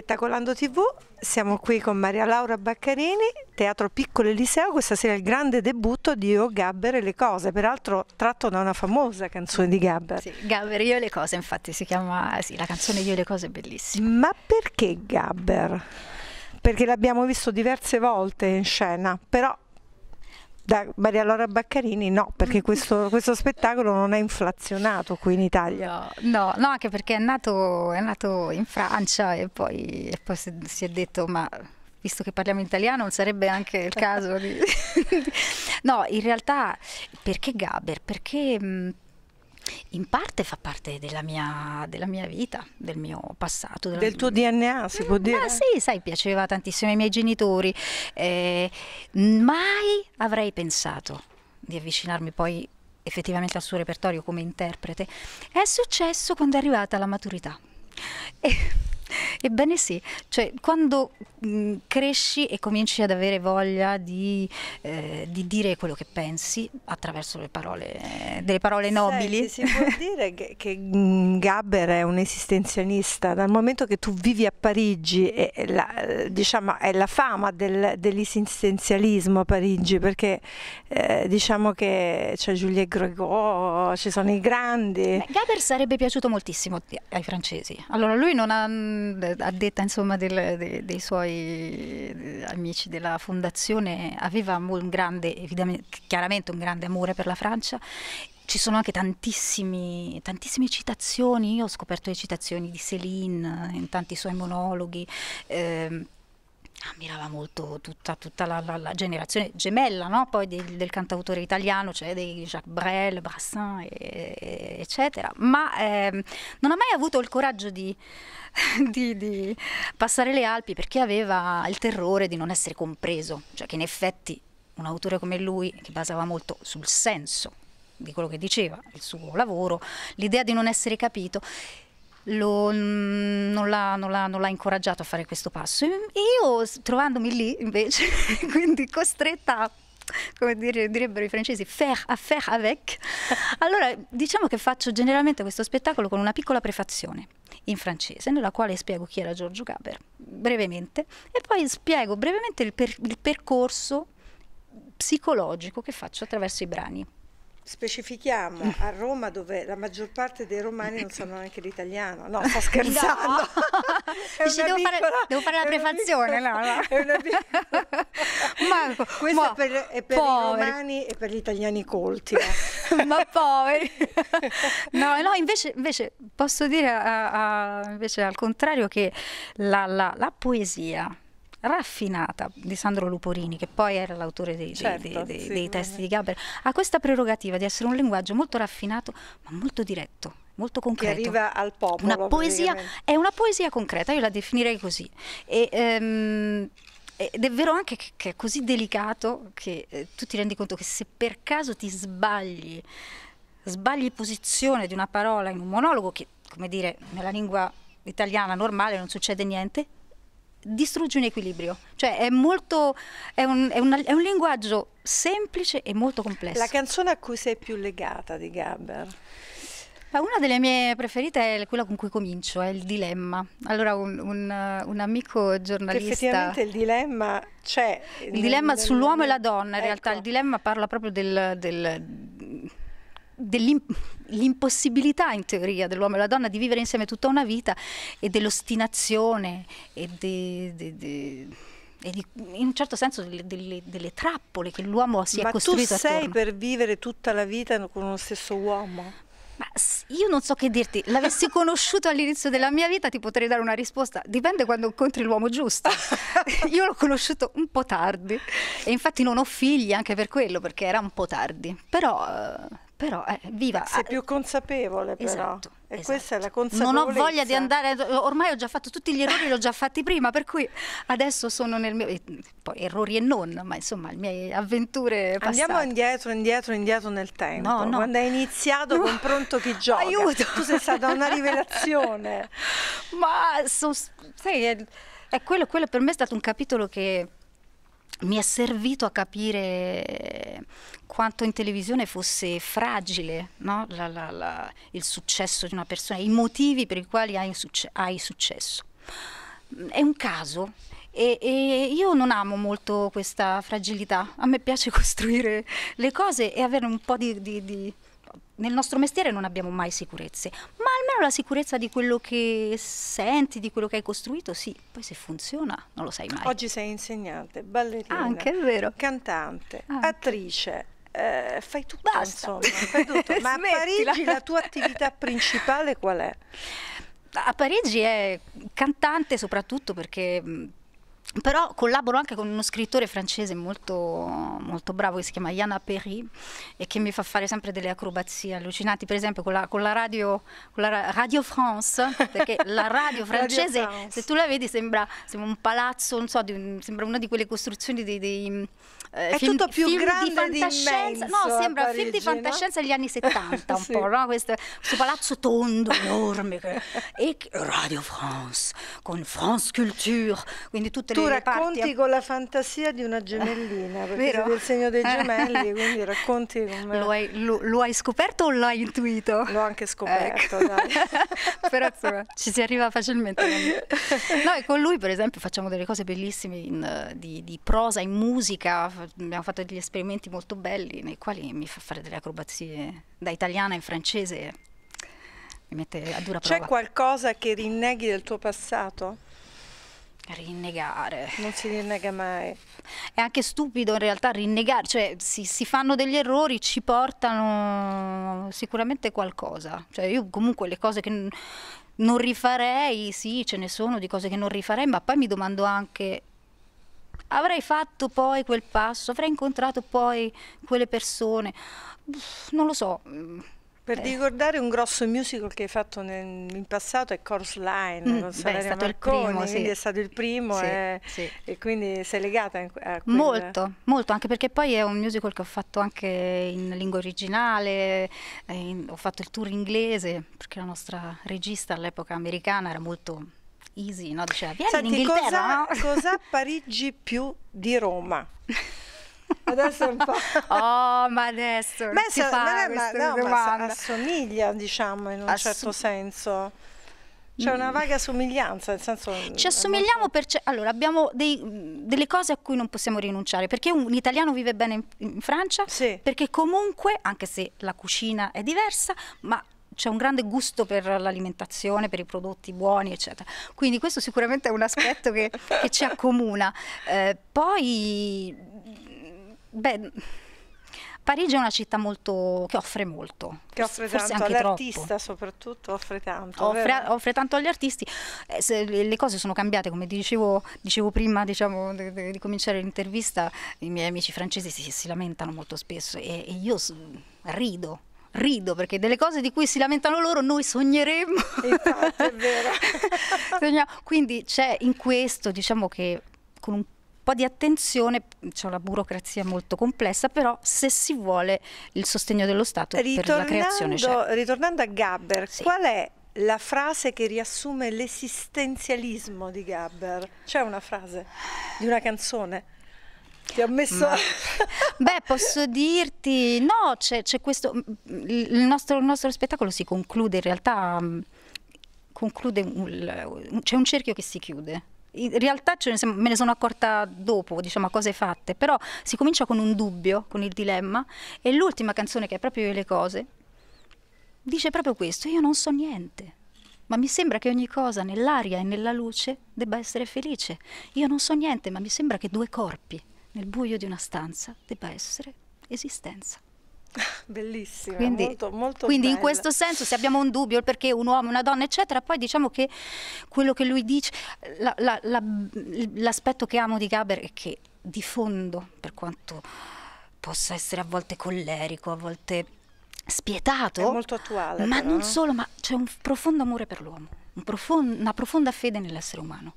Spettacolando TV, siamo qui con Maria Laura Baccarini, Teatro Piccolo Eliseo, questa sera il grande debutto di O Gabber e le cose, peraltro tratto da una famosa canzone di Gabber. Sì, Gabber Io e le cose, infatti si chiama, sì, la canzone Io e le cose è bellissima. Ma perché Gabber? Perché l'abbiamo visto diverse volte in scena, però da Maria Laura Baccarini no, perché questo, questo spettacolo non è inflazionato qui in Italia. No, no anche perché è nato, è nato in Francia e poi, e poi si è detto ma visto che parliamo italiano, non sarebbe anche il caso di... no, in realtà, perché Gaber? Perché in parte fa parte della mia, della mia vita, del mio passato. Della... Del tuo DNA, si può dire? Ma sì, sai, piaceva tantissimo ai miei genitori. Eh, mai avrei pensato di avvicinarmi poi effettivamente al suo repertorio come interprete. È successo quando è arrivata la maturità. E Ebbene sì, cioè quando mh, cresci e cominci ad avere voglia di, eh, di, dire quello che pensi attraverso le parole, delle parole nobili. Senti, si può dire che, che Gabber è un esistenzialista, dal momento che tu vivi a Parigi, è la, diciamo, è la fama del, dell'esistenzialismo a Parigi, perché eh, diciamo che c'è Juliette Gregor, ci sono i grandi. Beh, Gaber sarebbe piaciuto moltissimo ai francesi. Allora lui non ha eh, addetta insomma, del, de, dei suoi eh, amici della fondazione, aveva un grande, chiaramente un grande amore per la Francia ci sono anche tantissime citazioni, io ho scoperto le citazioni di Céline eh, in tanti suoi monologhi, eh, ammirava molto tutta, tutta la, la, la, generazione gemella no? poi del, del, cantautore italiano, cioè dei Jacques Brel, Brassin, e, e, eccetera, ma eh, non ha mai avuto il coraggio di, di, di, passare le Alpi perché aveva il terrore di non essere compreso, cioè che in effetti un autore come lui, che basava molto sul senso di quello che diceva, il suo lavoro, l'idea di non essere capito, lo, mm, non, l'ha, non, l'ha, non, l'ha, incoraggiato a fare questo passo. io trovandomi lì invece, quindi costretta a come dire, direbbero i francesi, faire à faire avec. Allora, diciamo che faccio generalmente questo spettacolo con una piccola prefazione in francese, nella quale spiego chi era Giorgio Gaber, brevemente, e poi spiego brevemente il, per, il percorso psicologico che faccio attraverso i brani specifichiamo a Roma dove la maggior parte dei romani non sanno neanche l'italiano no sto scherzando no. Dici, devo, piccola, fare, devo, fare, la prefazione no, no. È ma, questo ma, è per, è per i romani e per gli italiani colti eh. ma poveri no no invece, invece posso dire a, a, invece al contrario che la, la, la poesia raffinata di Sandro Luporini, che poi era l'autore dei, certo, dei, dei, sì, dei testi di Gaber, ha questa prerogativa di essere un linguaggio molto raffinato ma molto diretto. Molto concreto. Che arriva al popolo. Una poesia, è una poesia concreta, io la definirei così. E, um, ed è vero anche che, è così delicato che eh, tu ti rendi conto che se per caso ti sbagli, sbagli posizione di una parola in un monologo, che come dire nella lingua italiana normale non succede niente, distrugge un equilibrio. Cioè è molto, è un, è un, è un linguaggio semplice e molto complesso. La canzone a cui sei più legata di Gabber? una delle mie preferite è quella con cui comincio, è il dilemma. Allora, un, un, uh, un amico giornalista. Effettivamente il dilemma c'è. Il, il dilemma nel, sull'uomo nel... e la donna, in ecco. realtà, il ecco. dilemma parla proprio del. del l'impossibilità in teoria dell'uomo e della donna di vivere insieme tutta una vita e dell'ostinazione e de, de, de e di, in un certo senso delle, delle, delle trappole che l'uomo si Ma è costruito. Ma tu sei attorno. per vivere tutta la vita con uno stesso uomo? Ma io non so che dirti, l'avessi conosciuto all'inizio della mia vita ti potrei dare una risposta, dipende quando incontri l'uomo giusto. io l'ho conosciuto un po' tardi e infatti non ho figli anche per quello, perché era un po' tardi, però eh, però eh, viva. Sei ah, più consapevole però. Esatto, e esatto. questa è esatto. la consapevolezza. Non ho voglia di andare, ormai ho già fatto tutti gli errori, li ho già fatti prima, per cui adesso sono nel mio, poi errori e non, ma insomma le mie avventure passate. Andiamo indietro, indietro, indietro nel tempo. No, no. Quando hai iniziato no. con Pronto Chi Gioca. Aiuto! Tu sei stata una rivelazione. ma, so, sai, è, è quello, quello per me è stato un capitolo che mi è servito a capire quanto in televisione fosse fragile no? la, la, la, il successo di una persona, i motivi per i quali hai, succe hai successo. Mm, è un caso e, e, io non amo molto questa fragilità, a me piace costruire le cose e avere un po' di, di, di nel nostro mestiere non abbiamo mai sicurezze, ma almeno la sicurezza di quello che senti, di quello che hai costruito, sì, poi se funziona non lo sai mai. Oggi sei insegnante, ballerina, ah, Anche, è vero. cantante, Anche. attrice, eh, fai tutto Basta. insomma, fai tutto. ma a Parigi la tua attività principale qual è? A Parigi è cantante soprattutto perché però collaboro anche con uno scrittore francese molto, molto, bravo che si chiama Yana Perry e che mi fa fare sempre delle acrobazie allucinanti, per esempio con la, con la, radio, con la radio, France, perché la radio francese, radio se tu la vedi, sembra, sembra un palazzo, so, di, sembra una di quelle costruzioni dei... dei mm, eh, è film, tutto più grande di fantascienza, di no, sembra Parigi, film di fantascienza degli no? anni 70 un sì. po', no? questo, questo, palazzo tondo, enorme, che, e Radio France, con France Culture, quindi tutte le tu racconti parti... con la fantasia di una gemellina, perché Vero? sei del segno dei gemelli, quindi racconti come... Lo hai, lo, lo hai scoperto o l'hai intuito? L'ho anche scoperto, ecco. Però ci si arriva facilmente. Noi con lui per esempio facciamo delle cose bellissime in, di, di prosa, in musica, abbiamo fatto degli esperimenti molto belli nei quali mi fa fare delle acrobazie da italiana in francese. Mi mette a dura prova. C'è qualcosa che rinneghi del tuo passato? Rinnegare. Non si rinnega mai. È anche stupido in realtà rinnegare, cioè si, si fanno degli errori, ci portano sicuramente qualcosa. Cioè io comunque le cose che non rifarei, sì, ce ne sono di cose che non rifarei, ma poi mi domando anche avrei fatto poi quel passo, avrei incontrato poi quelle persone. Non lo so. Mm. Per eh. ricordare un grosso musical che hai fatto nel, in passato è Course Line, mm, non so, beh, è stato Marconi, il primo, sì. quindi è stato il primo sì, e, eh, sì. e, quindi sei legata a questo. Molto, molto, anche perché poi è un musical che ho fatto anche in lingua originale, eh, in, ho fatto il tour inglese, perché la nostra regista all'epoca americana era molto easy, no? diceva vieni Senti, in Inghilterra, cosa, no? cosa Parigi più di Roma? adesso è un po'... Oh, ma adesso ma si fa ma, queste no, Ma assomiglia, diciamo, in un Assom certo senso. C'è una mm. vaga somiglianza, nel senso... Mm, ci assomigliamo per... Allora, abbiamo dei, delle cose a cui non possiamo rinunciare, perché un, un italiano vive bene in, in Francia, sì. perché comunque, anche se la cucina è diversa, ma c'è un grande gusto per l'alimentazione, per i prodotti buoni, eccetera. Quindi questo sicuramente è un aspetto che, che ci accomuna. Eh, poi Beh, Parigi è una città molto, che offre molto. Che offre forse tanto, all'artista troppo. soprattutto offre tanto. Offre, offre, tanto agli artisti. Eh, le cose sono cambiate, come dicevo, dicevo prima diciamo, di, di, di, cominciare l'intervista, i miei amici francesi si, si lamentano molto spesso e, e io rido rido perché delle cose di cui si lamentano loro noi sogneremmo. Infatti, è vero. Quindi c'è in questo, diciamo che con un po' di attenzione, c'è una burocrazia molto complessa, però se si vuole il sostegno dello Stato ritornando, per la creazione c'è. Ritornando a Gabber, sì. qual è la frase che riassume l'esistenzialismo di Gabber? C'è una frase di una canzone? Ti ho messo. Ma... Beh, posso dirti, no, c'è, questo. Mm, mm, il nostro, il nostro, spettacolo si conclude in realtà. Mm, conclude c'è un cerchio che si chiude in realtà ne, me ne sono accorta dopo, diciamo, a cose fatte, però si comincia con un dubbio, con il dilemma, e l'ultima canzone che è proprio le cose, dice proprio questo, io non so niente, ma mi sembra che ogni cosa nell'aria e nella luce debba essere felice, io non so niente, ma mi sembra che due corpi nel buio di una stanza debba essere esistenza. Bellissima, quindi, molto, molto quindi in questo senso se abbiamo un dubbio perché un uomo, una donna eccetera, poi diciamo che quello che lui dice, la, la, la, l'aspetto che amo di Gaber è che di fondo, per quanto possa essere a volte collerico, a volte spietato, è molto attuale, ma però, non no? solo, ma c'è un profondo amore per l'uomo un profond- una profonda fede nell'essere umano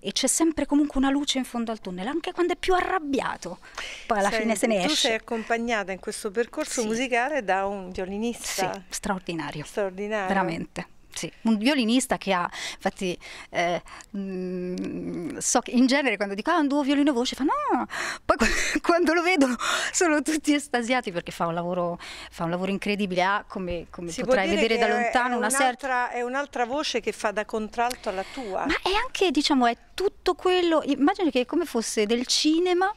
e c'è sempre comunque una luce in fondo al tunnel, anche quando è più arrabbiato, poi alla Senti, fine se ne esce. Tu sei accompagnata in questo percorso sì. musicale da un violinista sì, straordinario, straordinario. veramente. Sì, un violinista che ha, infatti, eh, mh, mm, so che in genere quando dico ah, un duo violino voce fa no, poi quando lo vedo sono tutti estasiati perché fa un lavoro, fa un lavoro incredibile, ha ah, come, come potrai vedere da lontano è, è una certa... È un'altra voce che fa da contralto alla tua. Ma è anche, diciamo, è tutto quello, immagini che è come fosse del cinema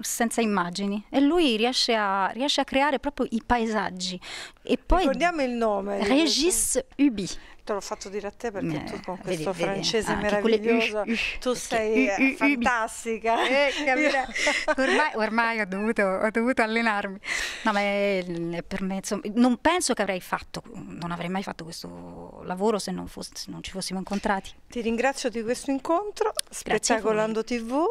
senza immagini e lui riesce a, riesce a creare proprio i paesaggi e poi ricordiamo il nome Regis Ubi te l'ho fatto dire a te perché eh, tu con questo vedi, francese vedi. meraviglioso quelle... tu sei uh, fantastica eh, ormai, ormai ho, dovuto, ho, dovuto, allenarmi no, ma è, per me insomma, non penso che avrei fatto non avrei mai fatto questo lavoro se non, fosse, se non ci fossimo incontrati ti ringrazio di questo incontro Spettacolando TV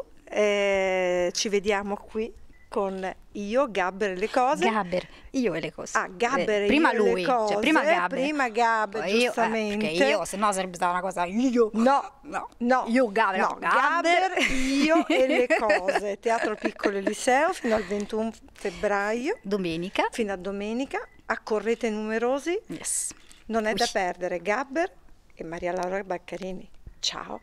ci vediamo qui con io, Gabber e le cose. Gabber, io e le cose. Ah, Gabber eh, prima lui, cose, cioè, prima Gabber. Prima Gabber, Poi giustamente. Io, eh, io, se no sarebbe stata una cosa io. No, no, no. Io, Gabber, no, Gabber, io e le cose. Teatro Piccolo Eliseo fino al 21 febbraio. Domenica. Fino a domenica. Accorrete numerosi. Yes. Non è Ui. da perdere. Gabber e Maria Laura Baccarini. Ciao.